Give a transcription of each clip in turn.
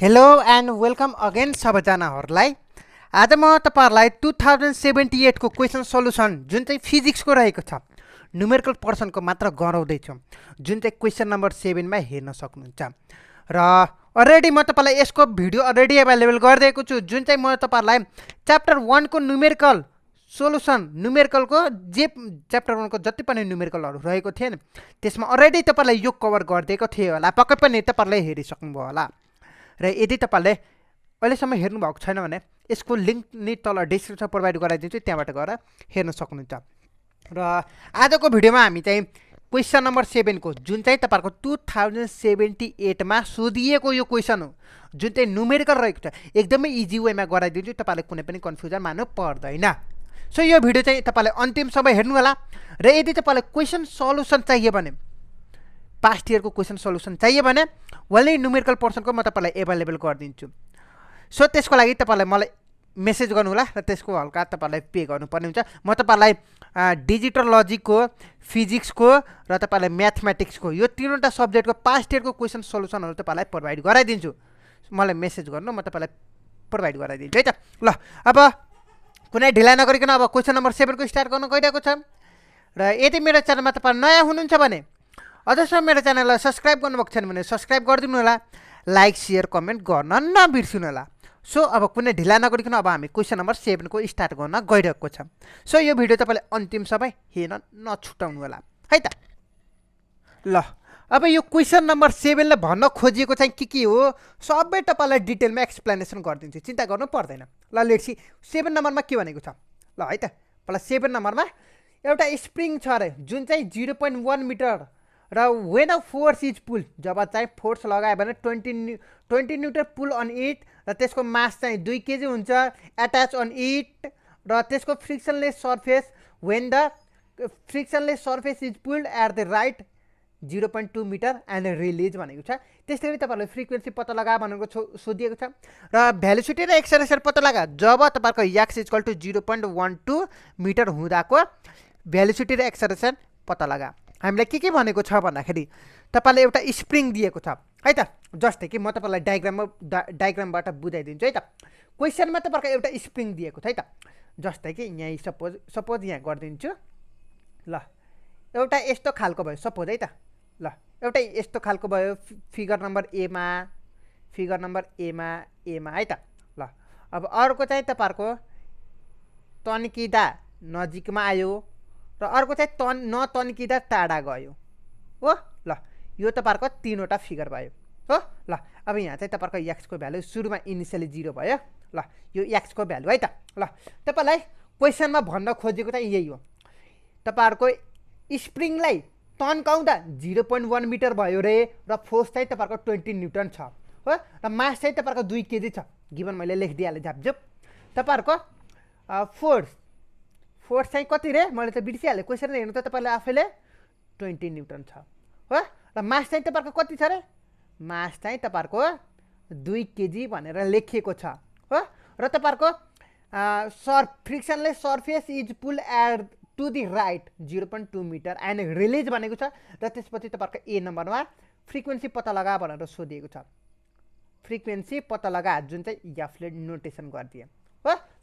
hello and welcome again सबैजनाहरूलाई आज म तपाईँहरूलाई टु थाउजन्ड सेभेन्टी एटको क्वेसन सल्युसन जुन चाहिँ फिजिक्सको रहेको छ न्युमेरिकल पर्सनको मात्र गराउँदैछु जुन चाहिँ क्वेसन नम्बर सेभेनमा हेर्न सक्नुहुन्छ र अलरेडी म तपाईँलाई यसको भिडियो अलरेडी एभाइलेबल गरिदिएको छु जुन चाहिँ म तपाईँहरूलाई च्याप्टर वानको न्युमेरिकल सोलुसन न्युमेरिकलको जे च्याप्टर वानको जति पनि न्युमेरिकलहरू रहेको थिएन त्यसमा अलरेडी तपाईँलाई यो कभर गरिदिएको थिएँ होला पक्कै पनि तपाईँहरूले हेरिसक्नुभयो होला र यदि तपाईँले अहिलेसम्म हेर्नुभएको छैन भने यसको लिङ्क नि तल डिस्क्रिप्सन प्रोभाइड गराइदिन्छु त्यहाँबाट गएर हेर्न सक्नुहुन्छ र आजको भिडियोमा हामी चाहिँ क्वेसन नम्बर सेभेनको जुन चाहिँ तपाईँहरूको टु थाउजन्ड सेभेन्टी एटमा सोधिएको यो क्वेसन हो जुन चाहिँ नुमेरिकल रहेको छ एकदमै इजी वेमा गराइदिन्छु तपाईँले कुनै पनि कन्फ्युजन मान्नु पर्दैन सो यो भिडियो चाहिँ तपाईँले हेर्नु होला र यदि तपाईँलाई क्वेसन सल्युसन चाहियो भने पास्ट इयरको क्वेसन सल्युसन चाहियो भने ओन्ली न्युमेरिकल पर्सनको म तपाईँलाई एभाइलेबल गरिदिन्छु सो त्यसको लागि तपाईँलाई मलाई मेसेज गर्नुहोला र त्यसको हल्का तपाईँलाई पे गर्नुपर्ने हुन्छ म तपाईँलाई डिजिटल लजिकको फिजिक्सको र तपाईँलाई म्याथमेटिक्सको यो तिनवटा सब्जेक्टको पास्ट इयरको क्वेसन सल्युसनहरू तपाईँलाई प्रोभाइड गराइदिन्छु मलाई मेसेज गर्नु म तपाईँलाई प्रोभाइड गराइदिन्छु है त ल अब कुनै ढिला नगरिकन अब क्वेसन नम्बर सेभेनको स्टार्ट गर्नु गइरहेको छ र यदि मेरो च्यानलमा तपाईँ नयाँ हुनुहुन्छ भने अझसम्म मेरो च्यानललाई सब्सक्राइब गर्नुभएको छैन भने सब्सक्राइब गरिदिनु होला लाइक सेयर कमेन्ट गर्न नबिर्सिनु होला सो अब कुनै ढिला नगरिकन अब हामी क्वेसन नम्बर सेभेनको स्टार्ट गर्न गइरहेको छ सो यो भिडियो तपाईँले अन्तिमसम्म हेर्न नछुटाउनु होला है त ल अब यो क्वेसन नम्बर सेभेनले भन्न खोजिएको चाहिँ के के हो सबै तपाईँलाई डिटेलमा एक्सप्लेनेसन गरिदिन्छु चिन्ता गर्नु पर्दैन ल लेट्सी सेभेन नम्बरमा के भनेको छ ल है त पहिला सेभेन नम्बरमा एउटा स्प्रिङ छ अरे जुन चाहिँ जिरो पोइन्ट वान मिटर र when a force is pull जब चाहिँ फोर्स लगायो भने twenty twenty newton pull on it र त्यसको मास चाहिँ दुई केजी हुन्छ एट्याच अन इट र त्यसको frictionless surface when the frictionless surface is pulled at the right zero point two metre and release भनेको छ त्यस्तै गरी तपाईँहरूले फ्रिक्वेन्सी पत्ता लगा भनेको छो सोधिएको छ र भ्यालुसिटी र एक्सरेसर पत्ता लगा जब तपाईँहरूको x is equal to zero point one two metre हुँदाको भ्यालुसिटी र एक्सरेसन पत्ता लगा हामीलाई के के भनेको छ भन्दाखेरि तपाईँलाई एउटा स्प्रिङ दिएको छ है त जस्तै कि म तपाईँलाई डायग्राममा डा डायग्रामबाट बुझाइदिन्छु है त क्वेसनमा तपाईँको एउटा स्प्रिङ दिएको छ है त जस्तै कि यहीँ सपोज सपोज यहाँ गरिदिन्छु ल एउटा यस्तो खालको भयो सपोज है त ल एउटा यस्तो खालको भयो फिगर नम्बर एमा फिगर नम्बर एमा एमा है त ल अब अर्को चाहिँ तपाईँहरूको तन्किँदा नजिकमा आयो र अर्को चाहिँ तन् नतन्किँदा टाढा गयो हो ल यो तपाईँहरूको तिनवटा फिगर भयो हो ल अब यहाँ चाहिँ तपाईँहरूको एक्सको भ्यालु सुरुमा इनिसियली जिरो भयो ल यो एक्सको भ्यालु है त ल तपाईँलाई क्वेसनमा भन्न खोजेको चाहिँ यही हो तपाईँहरूको स्प्रिङलाई तन्काउँदा जिरो पोइन्ट वान मिटर भयो रे र फोर्स चाहिँ तपाईँहरूको ट्वेन्टी न्युटन छ हो र मास चाहिँ तपाईँहरूको दुई केजी छ गिभन मैले लेखिदिइहालेँ झापझुप तपाईँहरूको फोर्स फोर्स चाहिँ कति रे मैले त बिर्सिहालेँ क्वेसन हेर्नु त तपाईँलाई आफैले ट्वेन्टी न्युटन छ हो र मास चाहिँ तपाईँहरूको कति छ रे मास चाहिँ तपाईँहरूको दुई केजी भनेर लेखिएको छ हो र तपाईँहरूको सर्फ फ्रिक्सनले surface is pulled to the right zero point two metre and release भनेको छ र त्यसपछि तपाईँहरूको ए नम्बरमा फ्रिक्वेन्सी पत्ता लगा भनेर सोधिएको छ फ्रिक्वेन्सी पत्ता लगा जुन चाहिँ याफले नोटेसन गरिदिए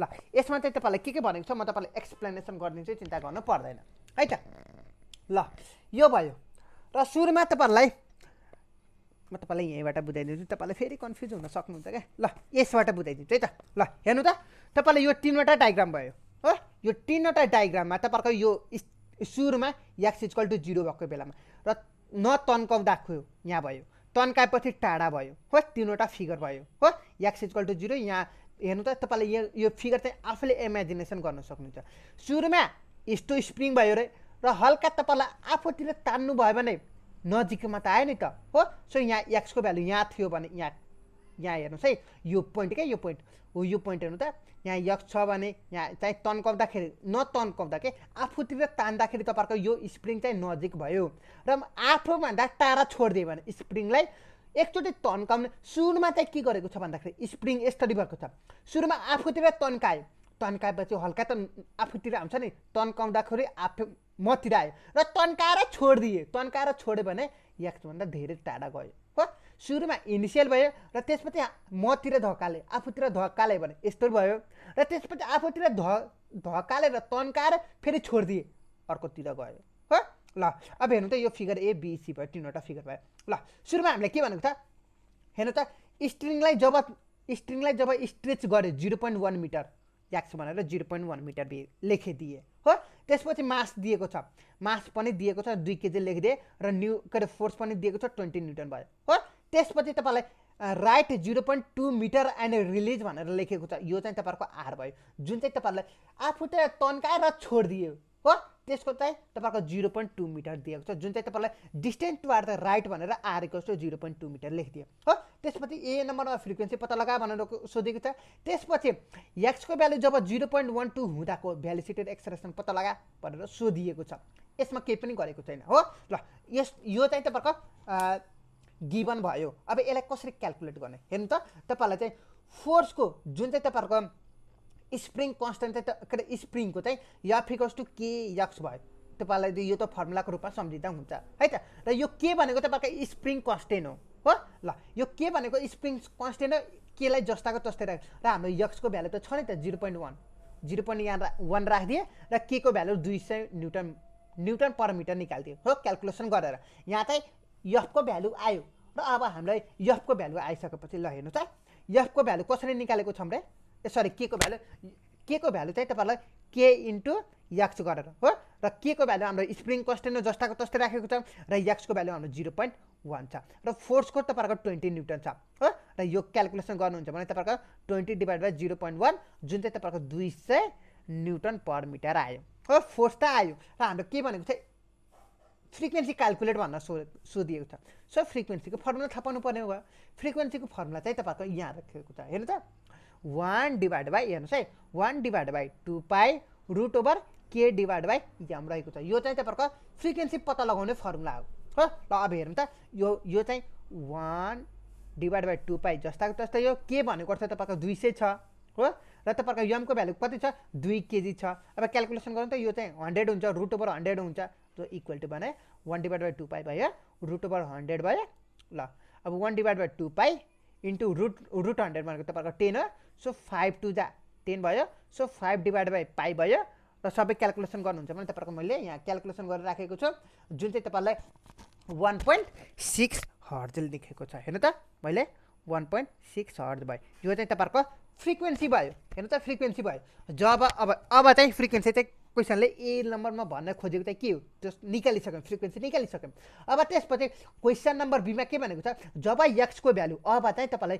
ल यसमा चाहिँ तपाईँलाई के के भनेको छ म तपाईँलाई एक्सप्लेनेसन गरिदिन्छु चिन्ता गर्नु पर्दैन है त ल यो भयो र सुरुमा तपाईँहरूलाई म तपाईँलाई यहीँबाट बुझाइदिन्छु तपाईँलाई फेरि कन्फ्युज हुन सक्नुहुन्छ क्या ल यसबाट बुझाइदिन्छु है त ल हेर्नु त तपाईँलाई यो तिनवटा डायग्राम भयो हो यो तिनवटा डायग्राममा तपाईँको यो सुरुमा एक्स इजकल टु जिरो भएको बेलामा र न तन्काउँदा खोयो यहाँ भयो तन्काएपछि टाढा भयो हो तिनवटा फिगर भयो हो एक्स इजकल टु जिरो यहाँ हेर्नु त तपाईँले यो यो फिगर चाहिँ आफूले इमेजिनेसन गर्न सक्नुहुन्छ सुरुमा यस्तो स्प्रिङ भयो अरे र हल्का तपाईँलाई आफूतिर तान्नु भयो भने नजिकमा त आयो नि त हो सो यहाँ एक्सको भ्यालु यहाँ थियो भने यहाँ यहाँ हेर्नुहोस् है यो पोइन्ट क्या यो पोइन्ट हो यो पोइन्ट हेर्नु त यहाँ यक्स छ भने यहाँ चाहिँ तन्काउँदाखेरि नतन्काउँदा के आफूतिर तान्दाखेरि तपाईँहरूको यो स्प्रिङ चाहिँ नजिक भयो र आफूभन्दा टाढा छोडिदियो भने स्प्रिङलाई एकचोटि तन्काउने सुरुमा चाहिँ के गरेको छ भन्दाखेरि स्प्रिङ स्टडी भएको छ सुरुमा आफूतिर तन्काए तन्काएपछि हल्का त आफूतिर आउँछ नि तन्काउँदाखेरि आफू मतिर आयो र तन्काएर छोडिदिए तन्काएर छोड्यो भने एक्सभन्दा धेरै टाढा गयो हो सुरुमा इनिसियल भयो र त्यसपछि मतिर धकाले आफूतिर धक्काले भने यस्तो भयो र त्यसपछि आफूतिर ध धकाले र तन्काएर फेरि छोडिदिए अर्कोतिर गयो ल अब हेर्नु त यो फिगर ए सी भयो तिनवटा फिगर भयो ल सुरुमा हामीलाई के भनेको छ हेर्नु त स्ट्रिङलाई जब स्ट्रिङलाई जब स्ट्रेच गरे zero point one metre x भनेर zero point one metre B लेखिदिए हो त्यसपछि मास दिएको छ मास पनि दिएको छ दुई केजी लेखिदिए र न्यू के अरे फोर्स पनि दिएको छ ट्वेन्टी न्युटन भयो हो त्यसपछि तपाईँलाई right zero point two metre and release भनेर लेखेको छ यो चाहिँ तपाईँहरूको आर भयो जुन चाहिँ तपाईँहरूलाई आफू त तन्काएर छोडिदियो हो त्यसको चाहिँ तपाईँको जिरो पोइन्ट टू मिटर दिएको छ जुन चाहिँ तपाईँलाई distance to R the right भनेर आरको जस्तो जिरो पोइन्ट टू मिटर लेखिदियो हो त्यसपछि ए नम्बरमा फ्रिक्वेन्सी पत्ता लगा भनेर सोधेको छ त्यसपछि एक्सको भ्यालु जब जिरो पोइन्ट वान टू हुँदाको भ्यालिसिटेड एक्सरेसन पत्ता लगा भनेर सोधिएको छ यसमा केही पनि गरेको छैन हो ल यस यो चाहिँ तपाईँको गिभन भयो अब यसलाई कसरी क्यालकुलेट गर्ने हेर्नु त तपाईँलाई चाहिँ फोर्सको जुन चाहिँ तपाईँहरूको स्प्रिङ कन्सटेन्ट चाहिँ के अरे स्प्रिङको चाहिँ या टु के यक्स भयो तपाईँलाई यो त फर्मुलाको रूपमा सम्झिँदा हुन्छ है त र यो के भनेको तपाईँको स्प्रिङ कन्सटेन्ट हो हो ल यो के भनेको स्प्रिङ कन्सटेन्ट हो केलाई जस्ताको तस्तै राख र हाम्रो यक्सको भ्यालु त छ नि त zero point one zero point यहाँ वान राखिदिएँ र के को भ्यालु दुई सय न्युटन न्युटन पर मिटर निकालिदियो हो क्यालकुलेसन गरेर यहाँ चाहिँ यफको भ्यालु आयो र अब हामीलाई यफको भ्यालु आइसकेपछि ल हेर्नु त यफको भ्यालु कसरी निकालेको छौँ रे ए सरी के को भ्यालु के को भ्यालु चाहिँ तपाईँहरूलाई के इन्टु याक्स गरेर हो र के को भ्यालु हाम्रो स्प्रिङ कस्टेन जस्ताको तस्तै राखेको छ र याक्सको भ्यालु हाम्रो जिरो पोइन्ट वान छ र फोर्सको तपाईँहरूको ट्वेन्टी न्युटन छ हो र यो क्यालकुलेसन गर्नुहुन्छ भने तपाईँहरूको twenty divide by zero point one जुन चाहिँ तपाईँहरूको दुई सय न्युटन पर मिटर आयो हो फोर्स त आयो र हाम्रो के भनेको चाहिँ फ्रिक्वेन्सी क्यालकुलेट भन्न सो सोधिएको छ सो फ्रिक्वेन्सीको फर्मुला थाहा पाउनु पर्ने भयो फ्रिक्वेन्सीको फर्मुला चाहिँ तपाईँहरूको यहाँ राखेको छ हेर्नु त वान डिभाइड बाई हेर्नुहोस् है one divide by two pi root over K divide by M रहेको छ यो चाहिँ तपाईँको फ्रिक्वेन्सी पत्ता लगाउने फर्मुला हो हो ल अब हेरौँ त यो यो चाहिँ one divide by two pi जस्ताको जस्तै यो के भनेको छ तपाईँको दुई सय छ हो र तपाईँको यमको भ्यालु कति छ दुई केजी छ अब क्यालकुलेसन गरौँ त यो चाहिँ हन्ड्रेड हुन्छ रुट ओभर हन्ड्रेड हुन्छ जो इक्वल टु भने one divide by two pi भयो रुट ओभर हन्ड्रेड भयो ल अब one divide by two pi into root root hundred भनेको तपाईँको टेन हो सो फाइभ टु जा टेन भयो so five divide by pi भयो र सबै क्यालकुलेसन गर्नुहुन्छ भने तपाईँको मैले यहाँ क्यालकुलेसन गरेर राखेको छु जुन चाहिँ तपाईँलाई वान पोइन्ट सिक्स हर्जले देखेको छ हेर्नु त मैले वान पोइन्ट सिक्स हर्ज भयो यो चाहिँ तपाईँहरूको फ्रिक्वेन्सी भयो हेर्नु त फ्रिक्वेन्सी भयो जब अब अब चाहिँ फ्रिक्वेन्सी चाहिँ क्वेसनले ए नम्बरमा भन्न खोजेको चाहिँ के हो जस निकालिसक्यौँ फ्रिक्वेन्सी निकालिसक्यौँ अब त्यसपछि क्वेसन नम्बर बीमा के भनेको छ जब यक्सको भ्यालु अब चाहिँ तपाईँलाई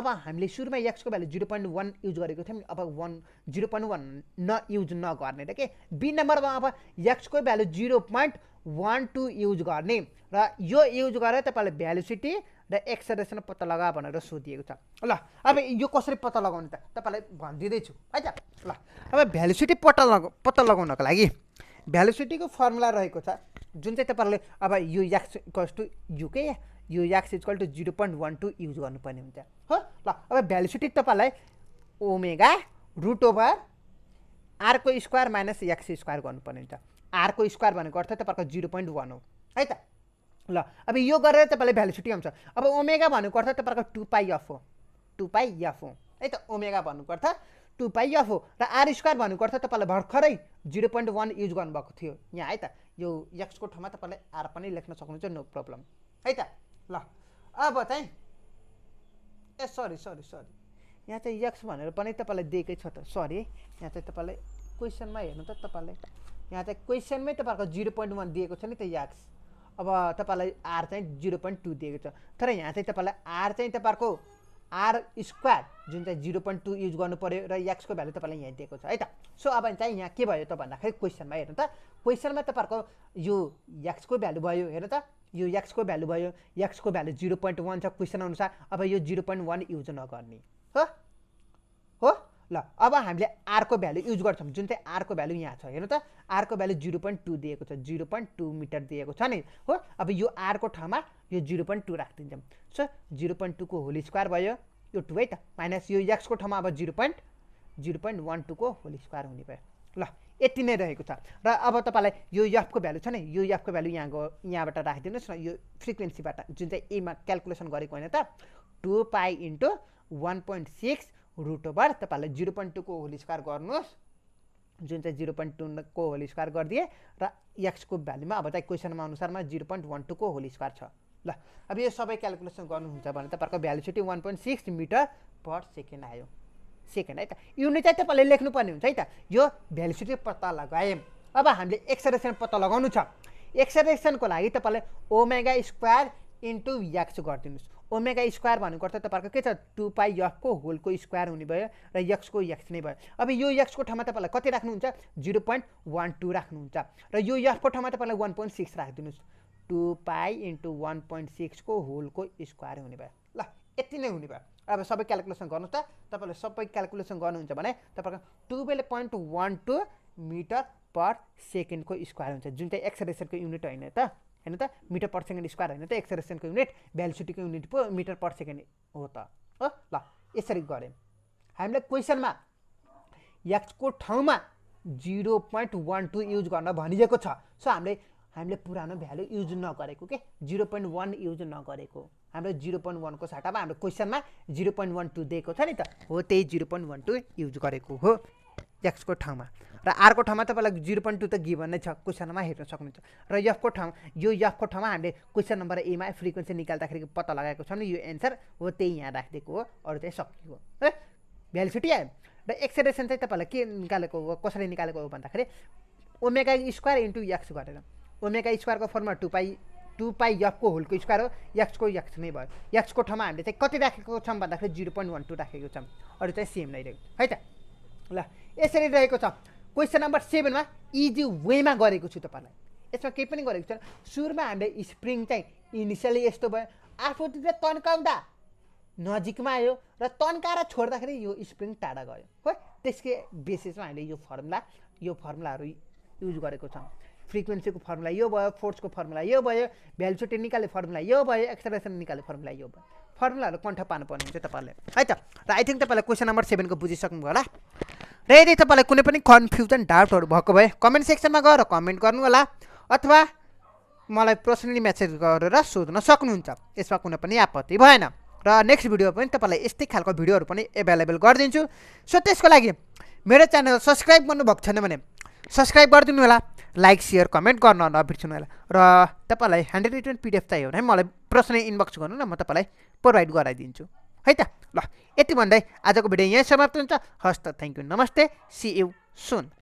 अब हामीले सुरुमा यक्सको value zero point one use गरेको थियौँ अब वान जिरो पोइन्ट वान न युज नगर्ने त के बी नम्बरमा अब यक्सको value zero point one two use गर्ने र यो युज गरेर तपाईँले भ्यालुसिटी र एक्सरेसन पत्ता लगा भनेर सोधिएको छ ल अब यो कसरी पत्ता लगाउने त तपाईँलाई भनिदिँदैछु है त ल अब भ्यालुसिटी पत्ता लग पत्ता लगाउनको लागि भ्यालुसिटीको फर्मुला रहेको छ जुन चाहिँ तपाईँहरूले अब यो याक्स इक्वल्स टु युके यो x equal to zero point one two use गर्नुपर्ने हुन्छ हो ल अब भ्यालुसिटी तपाईँलाई ओमेगा रुट ओभर आरको स्क्वायर माइनस एक्स स्क्वायर गर्नुपर्ने हुन्छ आरको स्क्वायर भनेको अर्थ तपाईँको जिरो पोइन्ट वान हो है त ल अब यो गरेर तपाईँले भ्यालिसिटी आउँछ अब ओमेगा भन्नुको अर्थ तपाईँको टु पाइ अफ हो टु पाइ एफ हो है त ओमेगा भन्नुको अर्थ टु पाइ एफ हो र आर स्क्वायर भन्नुको अर्थ तपाईँले भर्खरै जिरो पोइन्ट वान युज गर्नुभएको थियो यहाँ है त यो एक्सको ठाउँमा तपाईँले आर पनि लेख्न सक्नुहुन्छ नो प्रब्लम है त ल अब चाहिँ ए सरी सरी सरी यहाँ चाहिँ एक्स भनेर पनि तपाईँलाई दिएकै छ त सरी यहाँ चाहिँ तपाईँलाई क्वेसनमा हेर्नु त तपाईँलाई यहाँ चाहिँ क्वेसनमै तपाईँहरूको जिरो पोइन्ट वान दिएको छ नि त एक्स अब तपाईँलाई आर चाहिँ जिरो पोइन्ट टू दिएको छ तर यहाँ चाहिँ तपाईँलाई आर चाहिँ तपाईँहरूको आर स्क्वायर जुन चाहिँ जिरो पोइन्ट टू युज गर्नु पऱ्यो र एक्सको भ्यालु तपाईँलाई यहाँ दिएको छ है त सो अब चाहिँ यहाँ के भयो त भन्दाखेरि क्वेसनमा हेर्नु त क्वेसनमा तपाईँहरूको यो एक्सको भ्यालु भयो हेर्नु त यो एक्सको भ्यालु भयो एक्सको भ्यालु जिरो पोइन्ट वान छ क्वेसन अनुसार अब यो जिरो पोइन्ट वान युज नगर्ने हो हो ल अब हामीले आरको भ्यालु युज गर्छौँ जुन चाहिँ आरको भ्यालु यहाँ छ हेर्नु त आरको भ्यालु जिरो पोइन्ट टू दिएको छ जिरो पोइन्ट टू मिटर दिएको छ नि हो अब यो आरको ठाउँमा यो जिरो पोइन्ट टू राखिदिन्छौँ सो जिरो पोइन्ट टूको होल स्क्वायर भयो यो टू है त माइनस यो एक्सको ठाउँमा अब zero point zero point one टूको होल स्क्वायर हुने भयो ल यति नै रहेको छ र अब तपाईँलाई यो यफको भ्यालु छ नि यो यफको भ्यालु यहाँको यहाँबाट राखिदिनुहोस् न यो फ्रिक्वेन्सीबाट जुन चाहिँ एमा क्यालकुलेसन गरेको होइन त two pi into one point six root over तपाईँहरूले जिरो पोइन्ट टूको होल स्क्वायर गर्नुहोस् जुन चाहिँ जिरो पोइन्ट टूको होल स्क्वायर गरिदिए र एक्सको भ्याल्युमा अब चाहिँ क्वेसनमा अनुसारमा जिरो पोइन्ट वान टूको होल स्क्वायर छ ल अब यो सबै क्यालकुलेसन गर्नुहुन्छ भने तपाईँहरूको velocity one point six metre per second आयो सेकेन्ड है त युनिट चाहिँ तपाईँले लेख्नुपर्ने हुन्छ है त यो भ्यालुसिटी पत्ता लगायौँ अब हामीले एक्सरेसन पत्ता लगाउनु छ एक्सरेसनको लागि तपाईँले ओमेगा स्क्वायर इन्टु एक्स गरिदिनुहोस् ओमेगा स्क्वायर भनेको अर्थ तपाईँहरूको के छ टु पाइ यफको होलको स्क्वायर हुने भयो र यक्सको यक्स नै भयो अब यो यक्सको ठाउँमा तपाईँलाई कति राख्नुहुन्छ जिरो पोइन्ट वान टू राख्नुहुन्छ र यो यफको ठाउँमा तपाईँलाई वान पोइन्ट सिक्स राखिदिनुहोस् two pi into one point सिक्सको होलको स्क्वायर हुने भयो ल यति नै हुने भयो अब सबै क्यालकुलेसन गर्नुहोस् त तपाईँले सबै क्यालकुलेसन गर्नुहुन्छ भने तपाईँको twelve point one two metre per सेकेन्डको स्क्वायर हुन्छ जुन चाहिँ एक्सरेसनको युनिट होइन त होइन त मिटर पर सेकेन्ड स्क्वायर होइन त एक्सरेसनको युनिट भ्यालुसिटीको युनिट पो मिटर पर सेकेन्ड हो त हो ल यसरी गऱ्यौँ हामीलाई क्वेसनमा एक्सको ठाउँमा zero point one two use गर्न भनिएको छ सो हामीले हामीले पुरानो भ्यालु युज नगरेको के जिरो पोइन्ट वान युज नगरेको हाम्रो जिरो पोइन्ट वानको साटामा हाम्रो क्वेसनमा जिरो पोइन्ट वान टू दिएको छ नि त हो त्यही zero point one two use गरेको हो एक्सको ठाउँमा र आरको ठाउँमा तपाईँलाई जिरो पोइन्ट टू त गिभन नै छ क्वेसनमा हेर्न सक्नुहुन्छ र यफको ठाउँ यो यफको ठाउँमा हामीले क्वेसन नम्बर एमा फ्रिक्वेन्सी निकाल्दाखेरि पत्ता लगाएको छौँ नि यो एन्सर हो त्यही यहाँ राखिदिएको हो अरू चाहिँ सकिएको है भ्यालिसिटी आयो र एक्सरेसन चाहिँ तपाईँलाई के निकालेको हो कसरी निकालेको हो भन्दाखेरि ओमेगा स्क्वायर इन्टु एक्स गरेर ओमेगा स्क्वायरको फर्ममा टु पाई टु पाई यफको होलको स्क्वायर हो यक्सको यक्स नै भयो यक्सको ठाउँमा हामीले चाहिँ कति राखेको छौँ भन्दाखेरि जिरो पोइन्ट वान टू राखेको छौँ अरू चाहिँ सेम नै रहेको है त ल यसरी रहेको छ क्वेसन नम्बर सेभेनमा इजी वेमा गरेको छु तपाईँलाई यसमा केही पनि गरेको छैन सुरुमा हामीले स्प्रिङ चाहिँ इनिसियली यस्तो भयो आफूतिर तन्काउँदा नजिकमा आयो र तन्काएर छोड्दाखेरि यो स्प्रिङ टाढा गयो हो त्यसकै बेसिसमा हामीले यो फर्मुला यो फर्मुलाहरू युज गरेको छौँ फ्रिक्वेन्सीको फर्मुला यो भयो फोर्सको फर्मुला यो भयो भ्यालुसिटी निकाल्ने फर्मुला यो भयो एक्सरेसन निकाल्ने फर्मुला यो भयो फर्मुलाहरू कन्ठ पार्नुपर्ने हुन्छ तपाईँहरूले है त र आई थिङ्क तपाईँलाई क्वेसन नम्बर सेभेनको बुझिसक्नुभयो होला र यदि तपाईँलाई कुनै पनि कन्फ्युजन डाउटहरू भएको भए कमेन्ट सेक्सनमा गएर कमेन्ट गर्नुहोला अथवा मलाई पर्सनली म्यासेज गरेर सोध्न सक्नुहुन्छ यसमा कुनै पनि आपत्ति भएन र नेक्स्ट भिडियो पनि तपाईँलाई यस्तै खालको भिडियोहरू पनि एभाइलेबल गरिदिन्छु सो त्यसको लागि मेरो च्यानल सब्सक्राइब गर्नुभएको छैन भने सब्सक्राइब गरिदिनु होला लाइक सेयर कमेन्ट गर्न नबिर्सनु होला र तपाईँलाई हन्ड्रेड रिटर्न पिडिएफ चाहियो भने मलाई प्रश्न इनबक्स गर्नु न म तपाईँलाई प्रोभाइड गराइदिन्छु है त ल यति भन्दै आजको भिडियो यहीँ समाप्त हुन्छ हस्त थ्याङ्क यू नमस्ते सी यु सुन